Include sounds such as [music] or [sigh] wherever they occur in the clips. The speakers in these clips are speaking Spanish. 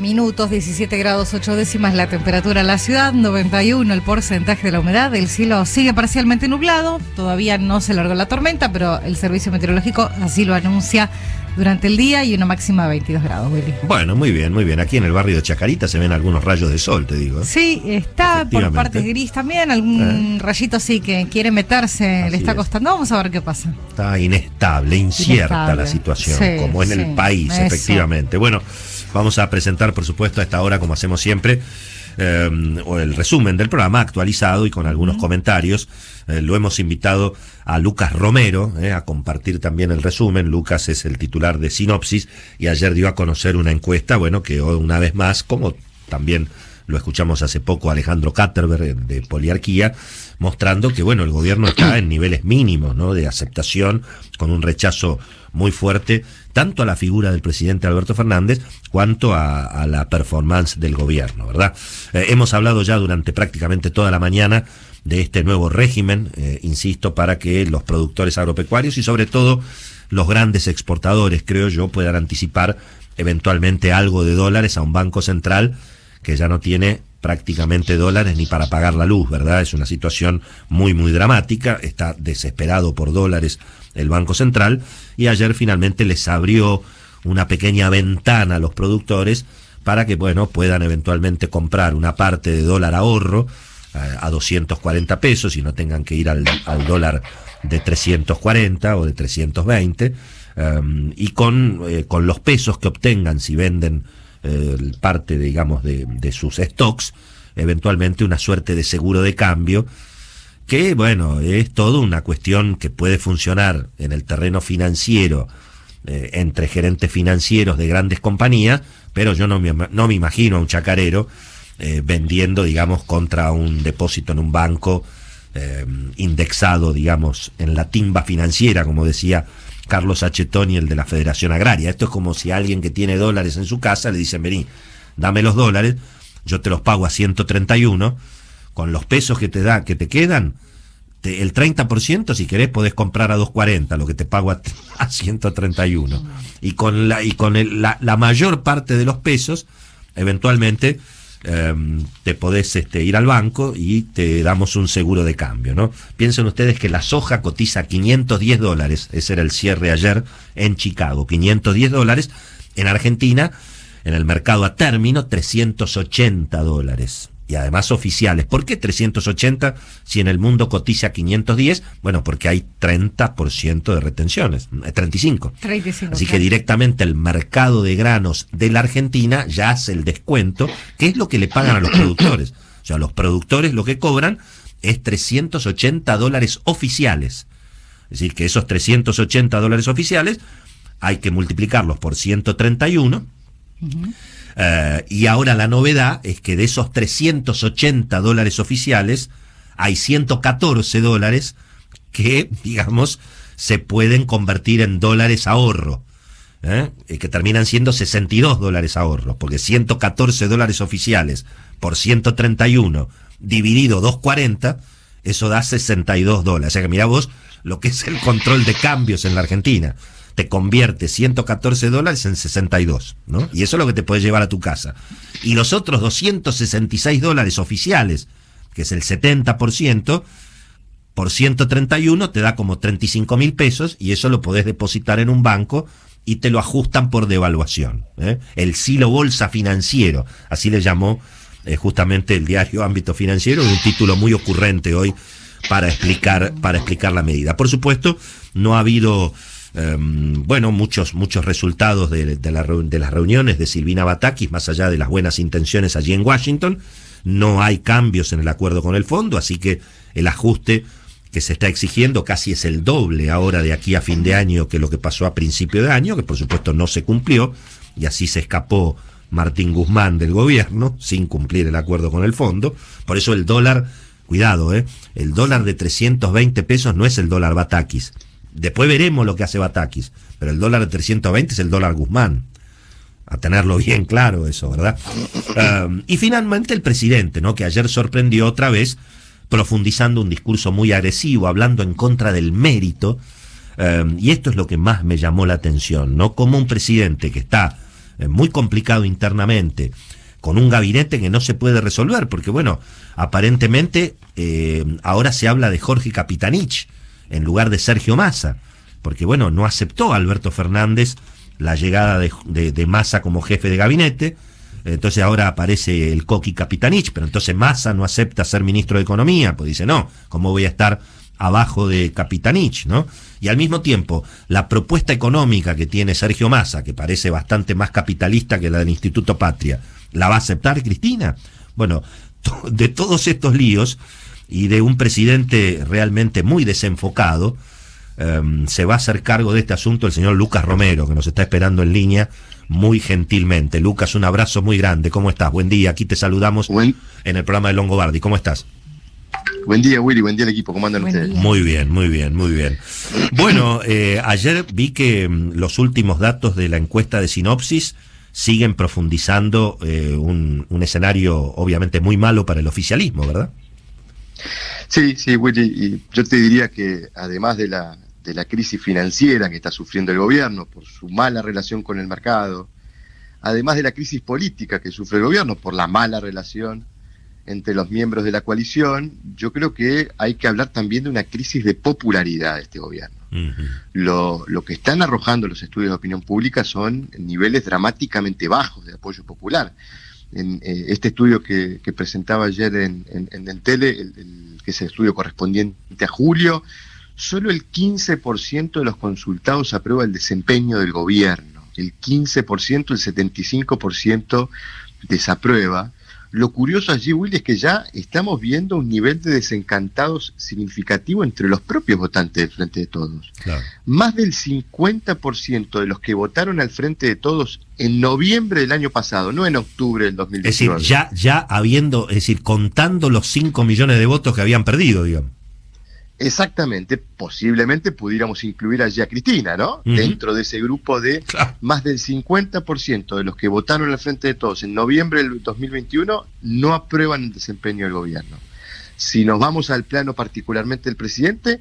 minutos, 17 grados 8 décimas la temperatura en la ciudad, 91 el porcentaje de la humedad, el cielo sigue parcialmente nublado, todavía no se largó la tormenta, pero el servicio meteorológico así lo anuncia durante el día y una máxima de 22 grados, Bueno, muy bien, muy bien. Aquí en el barrio de Chacarita se ven algunos rayos de sol, te digo. Sí, está por partes gris también, algún eh. rayito así que quiere meterse, le está costando. Vamos a ver qué pasa. Está inestable, incierta la situación, como en el país, efectivamente. Bueno. Vamos a presentar, por supuesto, a esta hora, como hacemos siempre, eh, o el resumen del programa actualizado y con algunos comentarios. Eh, lo hemos invitado a Lucas Romero eh, a compartir también el resumen. Lucas es el titular de Sinopsis y ayer dio a conocer una encuesta, bueno, que una vez más, como también lo escuchamos hace poco Alejandro Katterberg eh, de Poliarquía, mostrando que bueno, el gobierno está en niveles mínimos ¿no? de aceptación, con un rechazo muy fuerte, tanto a la figura del presidente Alberto Fernández, cuanto a, la performance del gobierno, ¿verdad? Eh, hemos hablado ya durante prácticamente toda la mañana de este nuevo régimen, eh, insisto, para que los productores agropecuarios y sobre todo los grandes exportadores, creo yo, puedan anticipar eventualmente algo de dólares a un banco central que ya no tiene prácticamente dólares ni para pagar la luz, ¿verdad? Es una situación muy, muy dramática, está desesperado por dólares el Banco Central y ayer finalmente les abrió una pequeña ventana a los productores para que, bueno, puedan eventualmente comprar una parte de dólar ahorro eh, a 240 pesos y no tengan que ir al, dólar de 340 o de 320 em, y con, eh, con los pesos que obtengan si venden parte, digamos, de, sus stocks, eventualmente una suerte de seguro de cambio, que, bueno, es toda una cuestión que puede funcionar en el terreno financiero eh, entre gerentes financieros de grandes compañías, pero yo no me, imagino a un chacarero eh, vendiendo, digamos, contra un depósito en un banco eh, indexado, digamos, en la timba financiera, como decía Carlos y el de la Federación Agraria. Esto es como si alguien que tiene dólares en su casa le dicen, vení, dame los dólares, yo te los pago a 131, con los pesos que te, da, que te quedan, el 30% si querés podés comprar a 240, lo que te pago a, 131. [laughs] Y con, la, y con la mayor parte de los pesos, eventualmente Em, te podés este, ir al banco y te damos un seguro de cambio, ¿no? Piensen ustedes que la soja cotiza 510 dólares, ese era el cierre ayer en Chicago, 510 dólares, en Argentina, en el mercado a término, 380 dólares y además oficiales. ¿Por qué 380 si en el mundo cotiza 510? Bueno, porque hay 30% de retenciones, 35. Eh, Así que directamente el mercado de granos de la Argentina ya hace el descuento, que es lo que le pagan a los productores. O sea, los productores lo que cobran es 380 dólares oficiales. Es decir, que esos 380 dólares oficiales hay que multiplicarlos por 131. Eh, y ahora la novedad es que de esos 380 dólares oficiales, hay 114 dólares que, [laughs] digamos, se pueden convertir en dólares ahorro. ¿eh? que terminan siendo 62 dólares ahorro, porque 114 dólares oficiales por 131 dividido 240, eso da 62 dólares. O sea que mira vos lo que es el control de cambios en la Argentina te convierte 114 dólares en 62, ¿no? Y eso es lo que te puedes llevar a tu casa. Y los otros 266 dólares oficiales, que es el 70%, por 131 te da como 35 mil pesos y eso lo podés depositar en un banco y te lo ajustan por devaluación. ¿eh? El silo bolsa financiero, así le llamó eh, justamente el diario Ámbito Financiero, un título muy ocurrente hoy para explicar, para explicar la medida. Por supuesto, no ha habido Em, bueno, muchos, muchos resultados de, las reuniones de Silvina Batakis, más allá de las buenas intenciones allí en Washington. No hay cambios en el acuerdo con el fondo, así que el ajuste que se está exigiendo casi es el doble ahora de aquí a fin de año que lo que pasó a principio de año, que por supuesto no se cumplió, y así se escapó Martín Guzmán del gobierno, sin cumplir el acuerdo con el fondo. Por eso el dólar, cuidado, ¿eh? el dólar de 320 pesos no es el dólar Batakis, Después veremos lo que hace Batakis, pero el dólar de 320 es el dólar Guzmán. A tenerlo [laughs] bien claro eso, ¿verdad? y finalmente el presidente, ¿no? Que ayer sorprendió otra vez profundizando un discurso muy agresivo, hablando en contra del mérito. y esto es lo que más me llamó la atención, ¿no? Como un presidente que está eh, muy complicado internamente, con un gabinete que no se puede resolver, porque bueno, aparentemente eh, ahora se habla de Jorge Capitanich, en lugar de Sergio Massa, porque bueno, no aceptó Alberto Fernández la llegada de, de, Massa como jefe de gabinete, entonces ahora aparece el Coqui Capitanich, pero entonces Massa no acepta ser ministro de Economía, pues dice, no, ¿cómo voy a estar abajo de Capitanich, ¿no? Y al mismo tiempo, la propuesta económica que tiene Sergio Massa, que parece bastante más capitalista que la del Instituto Patria, ¿la va a aceptar Cristina? Bueno, de todos estos líos, y de un presidente realmente muy desenfocado. Em, se va a hacer cargo de este asunto el señor Lucas Romero, que nos está esperando en línea muy gentilmente. Lucas, un abrazo muy grande. ¿Cómo estás? Buen día. Aquí te saludamos en el programa de Longobardi. ¿Cómo estás? Buen día, Willy. Buen día al equipo. ¿Cómo andan ustedes? Muy bien, muy bien, muy bien. Bueno, eh, ayer vi que em, los últimos datos de la encuesta de sinopsis siguen profundizando eh, un escenario obviamente muy malo para el oficialismo, ¿verdad? Sí, sí, Willy, yo te diría que además de la, de la crisis financiera que está sufriendo el gobierno por su mala relación con el mercado, además de la crisis política que sufre el gobierno por la mala relación entre los miembros de la coalición, yo creo que hay que hablar también de una crisis de popularidad de este gobierno. lo, lo, que están arrojando los estudios de opinión pública son niveles dramáticamente bajos de apoyo popular en eh, este estudio que, que, presentaba ayer en, en, tele, el, que es el estudio correspondiente a julio, solo el 15% de los consultados aprueba el desempeño del gobierno, el 15%, el 75% desaprueba, lo curioso allí, Will, es que ya estamos viendo un nivel de desencantados significativo entre los propios votantes del Frente de Todos. Más del 50% de los que votaron al Frente de Todos en noviembre del año pasado, no en octubre del 2019. Es decir, ya, ya habiendo, es decir, contando los 5 millones de votos que habían perdido, digamos. Exactamente, posiblemente pudiéramos incluir allí a Cristina, ¿no? Dentro de ese grupo de más del 50% de los que votaron al frente de todos en noviembre del 2021 no aprueban el desempeño del gobierno. Si nos vamos al plano particularmente del presidente,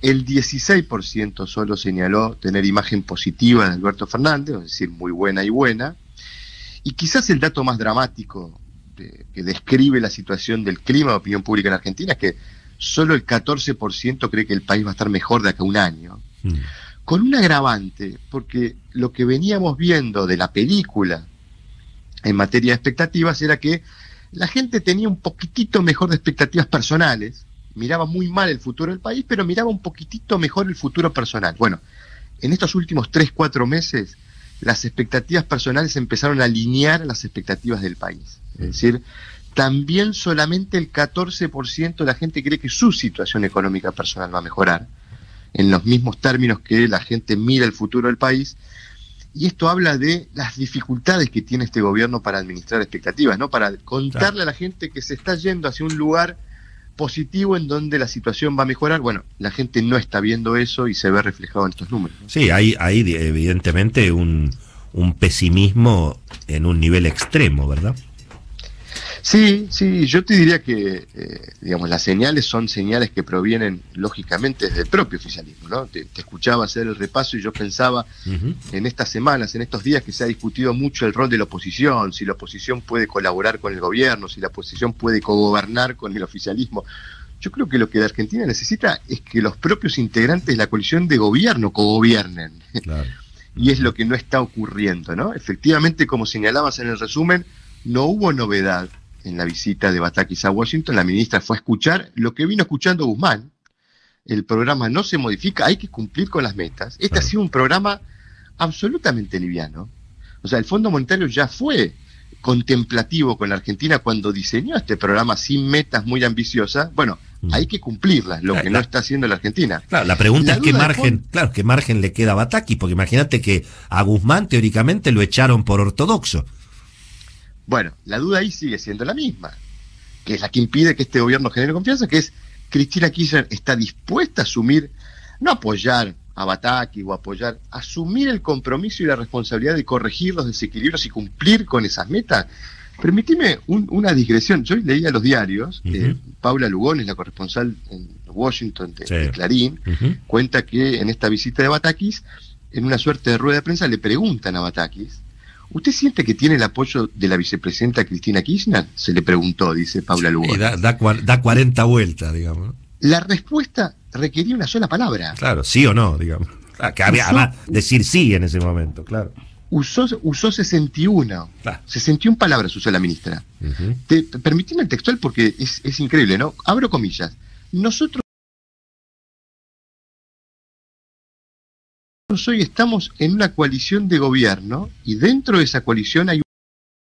el 16% solo señaló tener imagen positiva de Alberto Fernández, es decir, muy buena y buena. Y quizás el dato más dramático que describe la situación del clima de opinión pública en Argentina es que solo el 14% cree que el país va a estar mejor de acá a un año. Mm. Con un agravante, porque lo que veníamos viendo de la película en materia de expectativas era que la gente tenía un poquitito mejor de expectativas personales, miraba muy mal el futuro del país, pero miraba un poquitito mejor el futuro personal. Bueno, en estos últimos 3, 4 meses, las expectativas personales empezaron a alinear las expectativas del país. Es decir, también solamente el 14% de la gente cree que su situación económica personal va a mejorar, en los mismos términos que la gente mira el futuro del país. Y esto habla de las dificultades que tiene este gobierno para administrar expectativas, ¿no? Para contarle a la gente que se está yendo hacia un lugar positivo en donde la situación va a mejorar. Bueno, la gente no está viendo eso y se ve reflejado en estos números. Sí, hay, hay evidentemente un, un pesimismo en un nivel extremo, ¿verdad? Sí, sí, yo te diría que, eh, digamos, las señales son señales que provienen lógicamente desde el propio oficialismo, ¿no? Te, escuchaba hacer el repaso y yo pensaba en estas semanas, en estos días que se ha discutido mucho el rol de la oposición, si la oposición puede colaborar con el gobierno, si la oposición puede cogobernar con el oficialismo. Yo creo que lo que la Argentina necesita es que los propios integrantes de la coalición de gobierno cogobiernen. [laughs] y es lo que no está ocurriendo, ¿no? Efectivamente, como señalabas en el resumen, no hubo novedad en la visita de Batakis a Washington, la ministra fue a escuchar lo que vino escuchando Guzmán. El programa no se modifica, hay que cumplir con las metas. Este ha sido un programa absolutamente liviano. O sea, el Fondo Monetario ya fue contemplativo con la Argentina cuando diseñó este programa sin metas muy ambiciosas. Bueno, mm. hay que cumplirlas, lo que no está haciendo la Argentina. Claro, la pregunta es qué margen, claro, qué margen le queda a Bataki, porque imagínate que a Guzmán teóricamente lo echaron por ortodoxo. Bueno, la duda ahí sigue siendo la misma, que es la que impide que este gobierno genere confianza, que es Cristina Kirchner está dispuesta a asumir, no apoyar a Bataki o apoyar, asumir el compromiso y la responsabilidad de corregir los desequilibrios y cumplir con esas metas. Permitime una digresión. Yo leía los diarios, eh, Paula Lugones, la corresponsal en Washington de, Clarín, cuenta que en esta visita de Batakis, en una suerte de rueda de prensa, le preguntan a Batakis ¿Usted siente que tiene el apoyo de la vicepresidenta Cristina Kirchner? Se le preguntó, dice Paula Lugo. Da, da, 40 vueltas, digamos. La respuesta requería una sola palabra. Claro, sí o no, digamos. Ah, que decir sí en ese momento, claro. Usó, usó 61. 61 palabras usó la ministra. Uh el textual porque es, es increíble, ¿no? Abro comillas. Nosotros hoy estamos en una coalición de gobierno y dentro de esa coalición hay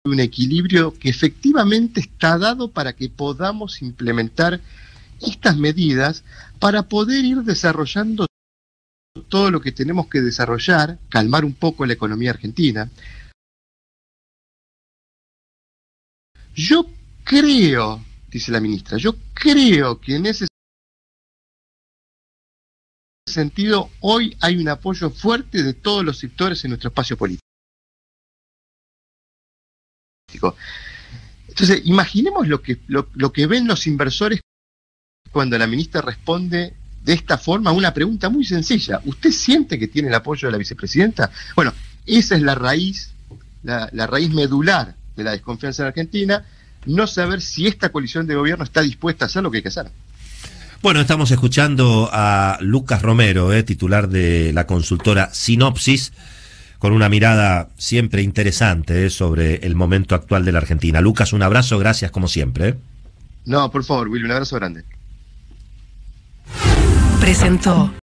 un equilibrio que efectivamente está dado para que podamos implementar estas medidas para poder ir desarrollando todo lo que tenemos que desarrollar, calmar un poco la economía argentina. Yo creo, dice la ministra, yo creo que en ese este sentido, hoy hay un apoyo fuerte de todos los sectores en nuestro espacio político. Entonces, imaginemos lo que, lo, que ven los inversores cuando la ministra responde de esta forma a una pregunta muy sencilla. ¿Usted siente que tiene el apoyo de la vicepresidenta? Bueno, esa es la raíz, la, la, raíz medular de la desconfianza en Argentina, no saber si esta coalición de gobierno está dispuesta a hacer lo que hay que hacer. Bueno, estamos escuchando a Lucas Romero, eh, titular de la consultora Sinopsis, con una mirada siempre interesante eh, sobre el momento actual de la Argentina. Lucas, un abrazo, gracias como siempre. Eh. No, por favor, Willy, un abrazo grande. Presentó.